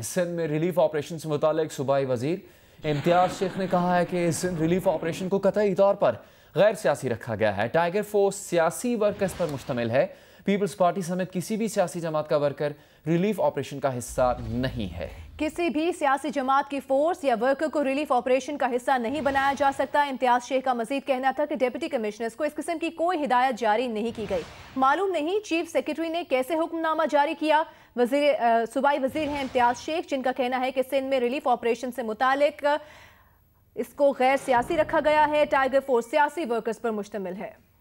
सिंध में relief operation से मुतालिक सूबाई वजीर इम्तियाज शेख ने कहा है कि सिंध रिलीफ ऑपरेशन को कतई तौर पर गैर सियासी रखा गया है टाइगर फोर्स सियासी वर्कर्स पर मुश्तमिल है पीपल्स पार्टी समेत किसी भी सियासी जमात का वर्कर रिलीफ ऑपरेशन का हिस्सा नहीं है किसी भी सियासी जमात की फोर्स या वर्कर को रिलीफ ऑपरेशन का हिस्सा नहीं बनाया जा सकता इम्तियाज शेख का मजीद कहना था कि डिप्टी कमिश्नर्स को इस किस्म की कोई हिदायत जारी नहीं की गई मालूम नहीं चीफ सेक्रेटरी ने कैसे हुक्मनामा जारी किया वजीर सूबाई वजीर हैं इम्तियाज शेख जिनका कहना है कि सिंध में रिलीफ ऑपरेशन से मुतल इसको गैर सियासी रखा गया है टाइगर फोर्स सियासी वर्कर्स पर मुश्तमिल है